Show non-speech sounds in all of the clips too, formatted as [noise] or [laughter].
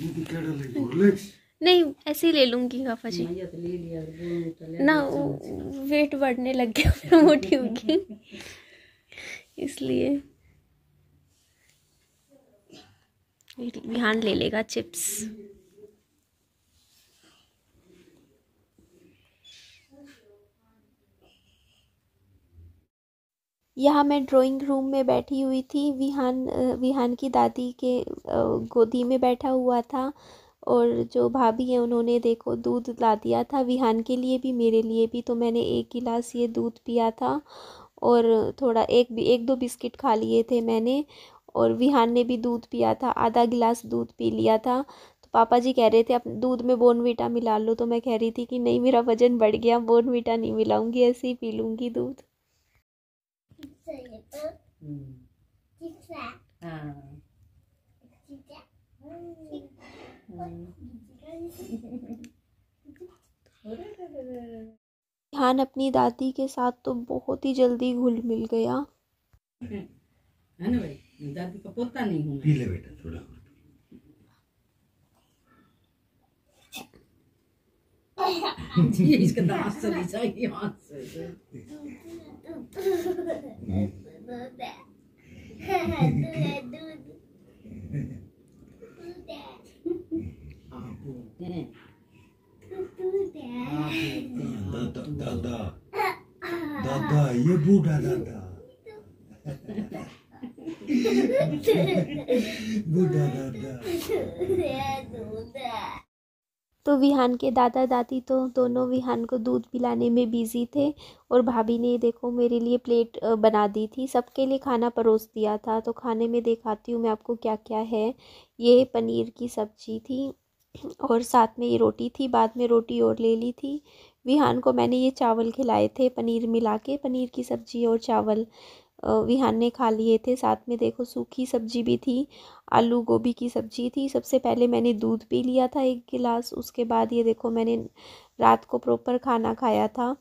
नहीं ऐसे ही ले लूंगी पापा जी तो ना वेट बढ़ने लग गया फिर मोटी होगी इसलिए ध्यान ले लेगा चिप्स यहाँ मैं ड्राइंग रूम में बैठी हुई थी विहान विहान की दादी के गोदी में बैठा हुआ था और जो भाभी हैं उन्होंने देखो दूध ला दिया था विहान के लिए भी मेरे लिए भी तो मैंने एक गिलास ये दूध पिया था और थोड़ा एक भी एक दो बिस्किट खा लिए थे मैंने और विहान ने भी दूध पिया था आधा गिलास दूध पी लिया था तो पापा जी कह रहे थे आप दूध में बोनविटा मिला लो तो मैं कह रही थी कि नहीं मेरा वज़न बढ़ गया बोनविटा नहीं मिलाऊंगी ऐसे ही पी लूँगी दूध เยปุ๊บอืมจิกแซกอ่าจิกแซกจิก ध्यान अपनी दादी के साथ तो बहुत ही जल्दी घुल मिल गया है ना भाई दादी का पोता नहीं हूँ पी ले बेटा थोड़ा [laughs] इसका दांत तो से चाहिए हाथ से Dada, Dada, ye Buddha Dada. Buddha Dada. Dada, Dada. [laughs] तो विहान के दादा दादी तो दोनों विहान को दूध पिलाने में बिज़ी थे और भाभी ने देखो मेरे लिए प्लेट बना दी थी सबके लिए खाना परोस दिया था तो खाने में दिखाती हूँ मैं आपको क्या क्या है ये पनीर की सब्जी थी और साथ में ये रोटी थी बाद में रोटी और ले ली थी विहान को मैंने ये चावल खिलाए थे पनीर मिला के पनीर की सब्ज़ी और चावल विहान ने खा लिए थे साथ में देखो सूखी सब्जी भी थी आलू गोभी की सब्जी थी सबसे पहले मैंने दूध पी लिया था एक गिलास उसके बाद ये देखो मैंने रात को प्रॉपर खाना खाया था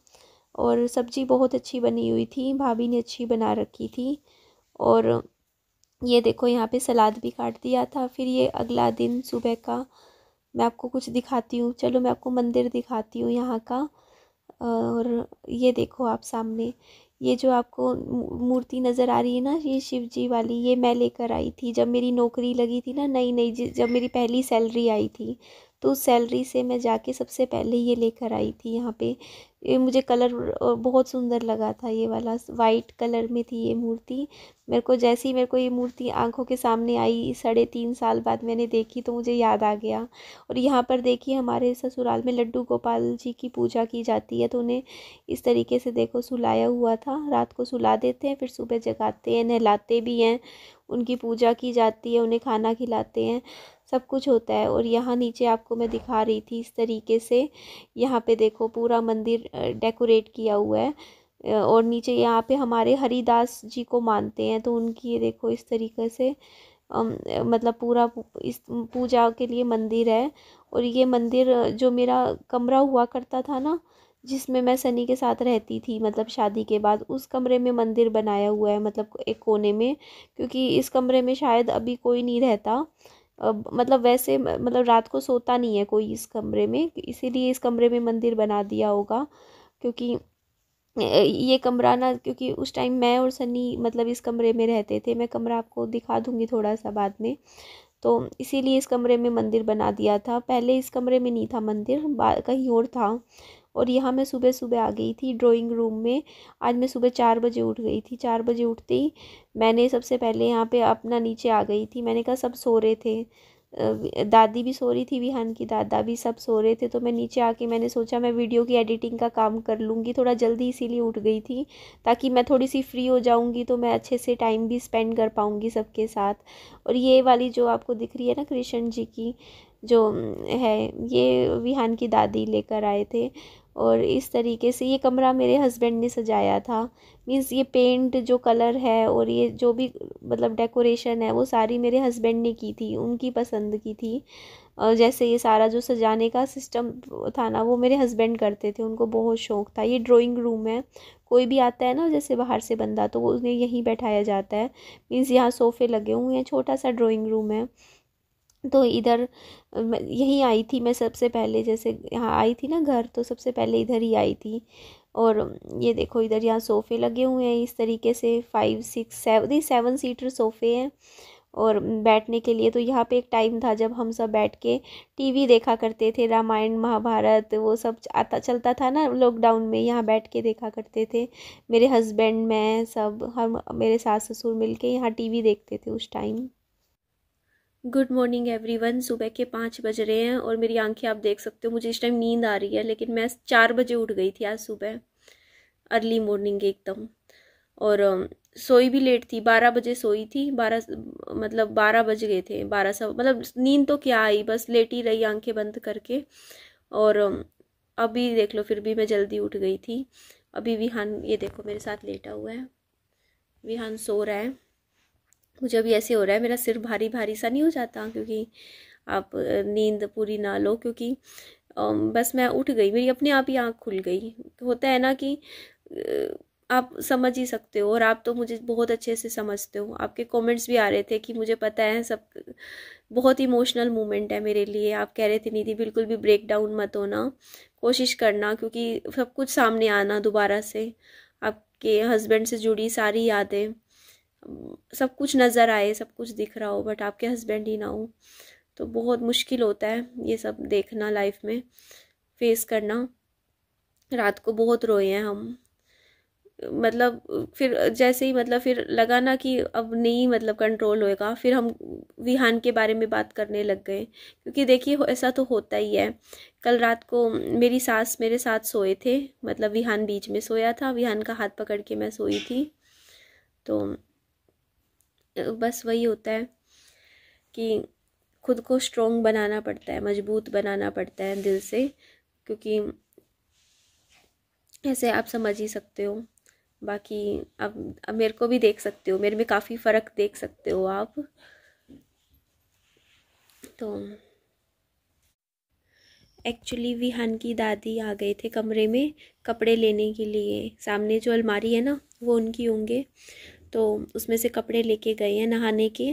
और सब्जी बहुत अच्छी बनी हुई थी भाभी ने अच्छी बना रखी थी और ये देखो यहाँ पे सलाद भी काट दिया था फिर ये अगला दिन सुबह का मैं आपको कुछ दिखाती हूँ चलो मैं आपको मंदिर दिखाती हूँ यहाँ का और ये देखो आप सामने ये जो आपको मूर्ति नज़र आ रही है ना ये शिव जी वाली ये मैं लेकर आई थी जब मेरी नौकरी लगी थी ना नई नई जब मेरी पहली सैलरी आई थी तो उस सैलरी से मैं जाके सबसे पहले ये लेकर आई थी यहाँ पे ये मुझे कलर बहुत सुंदर लगा था ये वाला वाइट कलर में थी ये मूर्ति मेरे को जैसे ही मेरे को ये मूर्ति आंखों के सामने आई साढ़े तीन साल बाद मैंने देखी तो मुझे याद आ गया और यहाँ पर देखिए हमारे ससुराल में लड्डू गोपाल जी की पूजा की जाती है तो उन्हें इस तरीके से देखो सुलाया हुआ था रात को सुला देते हैं फिर सुबह जगाते हैं नहलाते भी हैं उनकी पूजा की जाती है उन्हें खाना खिलाते हैं सब कुछ होता है और यहाँ नीचे आपको मैं दिखा रही थी इस तरीके से यहाँ पे देखो पूरा मंदिर डेकोरेट किया हुआ है और नीचे यहाँ पे हमारे हरिदास जी को मानते हैं तो उनकी ये देखो इस तरीके से मतलब पूरा इस पूजा के लिए मंदिर है और ये मंदिर जो मेरा कमरा हुआ करता था ना जिसमें मैं सनी के साथ रहती थी मतलब शादी के बाद उस कमरे में मंदिर बनाया हुआ है मतलब एक कोने में क्योंकि इस कमरे में शायद अभी कोई नहीं रहता मतलब वैसे मतलब रात को सोता नहीं है कोई इस कमरे में इसीलिए इस कमरे में मंदिर बना दिया होगा क्योंकि ये कमरा ना क्योंकि उस टाइम मैं और सनी मतलब इस कमरे में रहते थे मैं कमरा आपको दिखा दूँगी थोड़ा सा बाद में तो इसीलिए इस कमरे में मंदिर बना दिया था पहले इस कमरे में नहीं था मंदिर कहीं और था और यहाँ मैं सुबह सुबह आ गई थी ड्राइंग रूम में आज मैं सुबह चार बजे उठ गई थी चार बजे उठते ही मैंने सबसे पहले यहाँ पे अपना नीचे आ गई थी मैंने कहा सब सो रहे थे दादी भी सो रही थी विहान की दादा भी सब सो रहे थे तो मैं नीचे आके मैंने सोचा मैं वीडियो की एडिटिंग का काम कर लूँगी थोड़ा जल्दी इसीलिए उठ गई थी ताकि मैं थोड़ी सी फ्री हो जाऊँगी तो मैं अच्छे से टाइम भी स्पेंड कर पाऊँगी सबके साथ और ये वाली जो आपको दिख रही है ना कृष्ण जी की जो है ये विहान की दादी लेकर आए थे और इस तरीके से ये कमरा मेरे हस्बैंड ने सजाया था मीन्स ये पेंट जो कलर है और ये जो भी मतलब डेकोरेशन है वो सारी मेरे हस्बैंड ने की थी उनकी पसंद की थी और जैसे ये सारा जो सजाने का सिस्टम था ना वो मेरे हस्बैंड करते थे उनको बहुत शौक़ था ये ड्राइंग रूम है कोई भी आता है ना जैसे बाहर से बंदा तो वो उन्हें यहीं बैठाया जाता है मीन्स यहाँ सोफ़े लगे हुए हैं छोटा सा ड्राइंग रूम है तो इधर यहीं आई थी मैं सबसे पहले जैसे यहाँ आई थी ना घर तो सबसे पहले इधर ही आई थी और ये देखो इधर यहाँ सोफ़े लगे हुए हैं इस तरीके से five six seven seven seater सोफ़े हैं और बैठने के लिए तो यहाँ पे एक टाइम था जब हम सब बैठ के टीवी देखा करते थे रामायण महाभारत वो सब आता चलता था ना लॉकडाउन में यहाँ बैठ के देखा करते थे मेरे हस्बैंड मैं सब हम मेरे सास ससुर मिलके यहाँ टी देखते थे उस टाइम गुड मॉर्निंग एवरीवन सुबह के पाँच बज रहे हैं और मेरी आंखें आप देख सकते हो मुझे इस टाइम नींद आ रही है लेकिन मैं चार बजे उठ गई थी आज सुबह अर्ली मॉर्निंग एकदम और सोई भी लेट थी बारह बजे सोई थी बारह मतलब बारह बज गए थे बारह सब मतलब नींद तो क्या आई बस लेट ही रही आंखें बंद करके और अभी देख लो फिर भी मैं जल्दी उठ गई थी अभी विहान ये देखो मेरे साथ लेटा हुआ है विहान सो रहा है मुझे अभी ऐसे हो रहा है मेरा सिर भारी भारी सा नहीं हो जाता क्योंकि आप नींद पूरी ना लो क्योंकि बस मैं उठ गई मेरी अपने आप ही आँख खुल गई होता है ना कि आप समझ ही सकते हो और आप तो मुझे बहुत अच्छे से समझते हो आपके कमेंट्स भी आ रहे थे कि मुझे पता है सब बहुत इमोशनल मोमेंट है मेरे लिए आप कह रहे थे निधि बिल्कुल भी ब्रेक डाउन मत होना कोशिश करना क्योंकि सब कुछ सामने आना दोबारा से आपके हस्बैंड से जुड़ी सारी यादें सब कुछ नज़र आए सब कुछ दिख रहा हो बट आपके हस्बैंड ही ना हो तो बहुत मुश्किल होता है ये सब देखना लाइफ में फेस करना रात को बहुत रोए हैं हम मतलब फिर जैसे ही मतलब फिर लगा ना कि अब नहीं मतलब कंट्रोल होएगा फिर हम विहान के बारे में बात करने लग गए क्योंकि देखिए ऐसा तो होता ही है कल रात को मेरी सास मेरे साथ सोए थे मतलब विहान बीच में सोया था विहान का हाथ पकड़ के मैं सोई थी तो बस वही होता है कि खुद को स्ट्रोंग बनाना पड़ता है मजबूत बनाना पड़ता है दिल से क्योंकि ऐसे आप समझ ही सकते हो बाकी अब अब मेरे को भी देख सकते हो मेरे में काफ़ी फ़र्क देख सकते हो आप तो एक्चुअली विहान की दादी आ गए थे कमरे में कपड़े लेने के लिए सामने जो अलमारी है ना वो उनकी होंगे तो उसमें से कपड़े लेके गए हैं नहाने के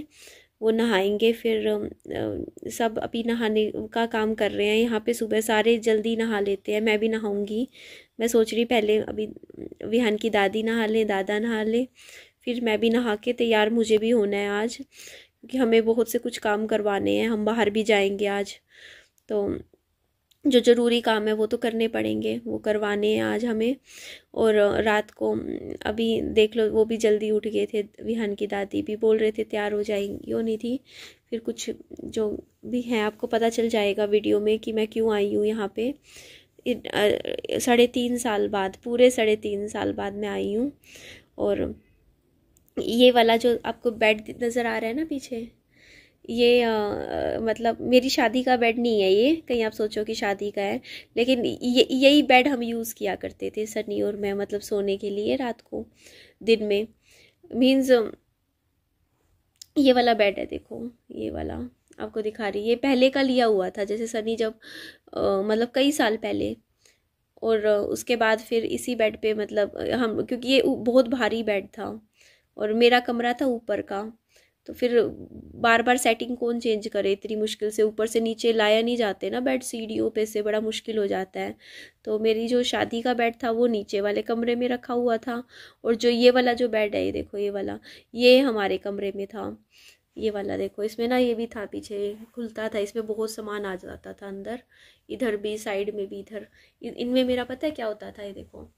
वो नहाएंगे फिर सब अभी नहाने का काम कर रहे हैं यहाँ पे सुबह सारे जल्दी नहा लेते हैं मैं भी नहाऊंगी मैं सोच रही पहले अभी विहान की दादी नहा लें दादा नहा लें फिर मैं भी नहा के तैयार मुझे भी होना है आज क्योंकि हमें बहुत से कुछ काम करवाने हैं हम बाहर भी जाएंगे आज तो जो ज़रूरी काम है वो तो करने पड़ेंगे वो करवाने हैं आज हमें और रात को अभी देख लो वो भी जल्दी उठ गए थे विहान की दादी भी बोल रहे थे तैयार हो जाएगी यो नहीं थी फिर कुछ जो भी है आपको पता चल जाएगा वीडियो में कि मैं क्यों आई हूँ यहाँ पे साढ़े तीन साल बाद पूरे साढ़े तीन साल बाद मैं आई हूँ और ये वाला जो आपको बेड नज़र आ रहा है ना पीछे ये आ, मतलब मेरी शादी का बेड नहीं है ये कहीं आप सोचो कि शादी का है लेकिन ये यही बेड हम यूज़ किया करते थे सनी और मैं मतलब सोने के लिए रात को दिन में मीन्स ये वाला बेड है देखो ये वाला आपको दिखा रही ये पहले का लिया हुआ था जैसे सनी जब आ, मतलब कई साल पहले और उसके बाद फिर इसी बेड पे मतलब हम क्योंकि ये बहुत भारी बेड था और मेरा कमरा था ऊपर का तो फिर बार बार सेटिंग कौन चेंज करे इतनी मुश्किल से ऊपर से नीचे लाया नहीं जाते ना बेड सीढ़ियों पे से बड़ा मुश्किल हो जाता है तो मेरी जो शादी का बेड था वो नीचे वाले कमरे में रखा हुआ था और जो ये वाला जो बेड है ये देखो ये वाला ये हमारे कमरे में था ये वाला देखो इसमें ना ये भी था पीछे खुलता था इसमें बहुत सामान आ जाता था अंदर इधर भी साइड में भी इधर इनमें मेरा पता है क्या होता था ये देखो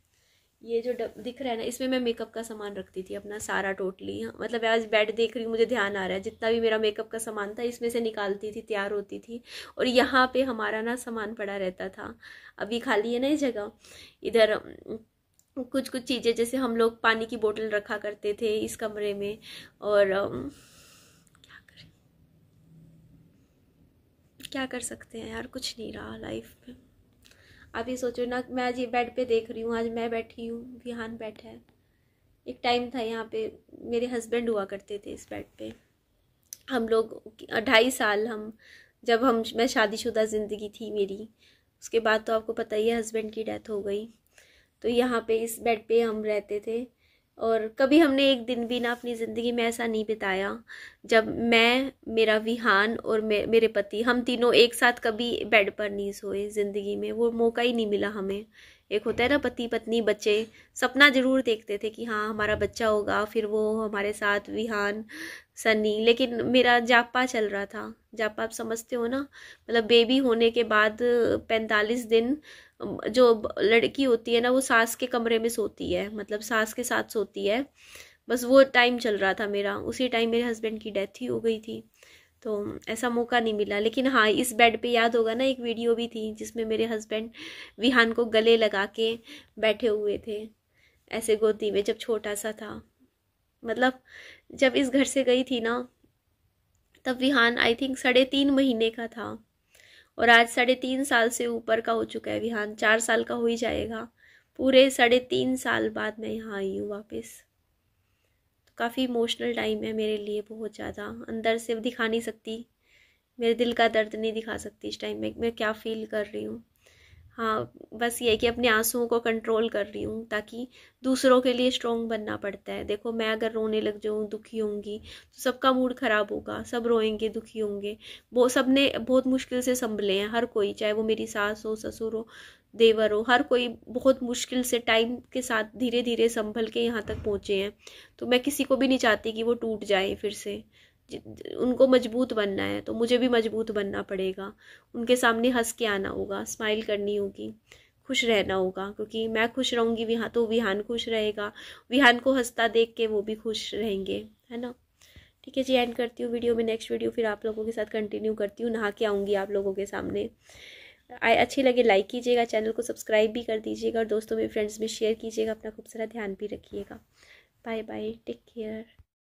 ये जो दिख रहा है ना इसमें मैं मेकअप का सामान रखती थी अपना सारा टोटली हाँ। मतलब आज बेड देख रही हूँ मुझे ध्यान आ रहा है जितना भी मेरा मेकअप का सामान था इसमें से निकालती थी तैयार होती थी और यहाँ पे हमारा ना सामान पड़ा रहता था अभी खाली है ना ये जगह इधर कुछ कुछ चीज़ें जैसे हम लोग पानी की बोतल रखा करते थे इस कमरे में और क्या करें क्या कर सकते हैं यार कुछ नहीं रहा लाइफ में आप ये सोचो ना मैं आज ये बेड पे देख रही हूँ आज मैं बैठी हूँ विहान बैठा है एक टाइम था यहाँ पे मेरे हस्बैंड हुआ करते थे इस बेड पे हम लोग ढाई साल हम जब हम मैं शादीशुदा ज़िंदगी थी मेरी उसके बाद तो आपको पता ही है हस्बैंड की डेथ हो गई तो यहाँ पे इस बेड पे हम रहते थे और कभी हमने एक दिन भी ना अपनी ज़िंदगी में ऐसा नहीं बिताया जब मैं मेरा विहान और मे, मेरे पति हम तीनों एक साथ कभी बेड पर नहीं सोए ज़िंदगी में वो मौका ही नहीं मिला हमें एक होता है ना पति पत्नी बच्चे सपना ज़रूर देखते थे कि हाँ हमारा बच्चा होगा फिर वो हमारे साथ विहान सनी लेकिन मेरा जापा चल रहा था जापा आप समझते हो ना मतलब बेबी होने के बाद पैंतालीस दिन जो लड़की होती है ना वो सास के कमरे में सोती है मतलब सास के साथ सोती है बस वो टाइम चल रहा था मेरा उसी टाइम मेरे हस्बैंड की डेथ ही हो गई थी तो ऐसा मौका नहीं मिला लेकिन हाँ इस बेड पे याद होगा ना एक वीडियो भी थी जिसमें मेरे हस्बैंड विहान को गले लगा के बैठे हुए थे ऐसे गोदी में जब छोटा सा था मतलब जब इस घर से गई थी ना तब विहान आई थिंक साढ़े तीन महीने का था और आज साढ़े तीन साल से ऊपर का हो चुका है विहान चार साल का हो ही जाएगा पूरे साढ़े तीन साल बाद मैं यहाँ आई हूँ वापस तो काफ़ी इमोशनल टाइम है मेरे लिए बहुत ज़्यादा अंदर से दिखा नहीं सकती मेरे दिल का दर्द नहीं दिखा सकती इस टाइम में मैं क्या फ़ील कर रही हूँ हाँ बस ये कि अपने आंसुओं को कंट्रोल कर रही हूँ ताकि दूसरों के लिए स्ट्रोंग बनना पड़ता है देखो मैं अगर रोने लग जाऊँ दुखी होंगी तो सबका मूड ख़राब होगा सब रोएंगे दुखी होंगे वो सब ने बहुत मुश्किल से संभले हैं हर कोई चाहे वो मेरी सास हो ससुर हो देवर हो हर कोई बहुत मुश्किल से टाइम के साथ धीरे धीरे संभल के यहाँ तक पहुँचे हैं तो मैं किसी को भी नहीं चाहती कि वो टूट जाए फिर से उनको मजबूत बनना है तो मुझे भी मजबूत बनना पड़ेगा उनके सामने हंस के आना होगा स्माइल करनी होगी खुश रहना होगा क्योंकि मैं खुश रहूँगी विहान तो विहान खुश रहेगा विहान को हंसता देख के वो भी खुश रहेंगे है ना ठीक है जी एंड करती हूँ वीडियो में नेक्स्ट वीडियो फिर आप लोगों के साथ कंटिन्यू करती हूँ नहा के आऊँगी आप लोगों के सामने आए अच्छी लगे लाइक कीजिएगा चैनल को सब्सक्राइब भी कर दीजिएगा और दोस्तों में फ्रेंड्स में शेयर कीजिएगा अपना खूब सारा ध्यान भी रखिएगा बाय बाय टेक केयर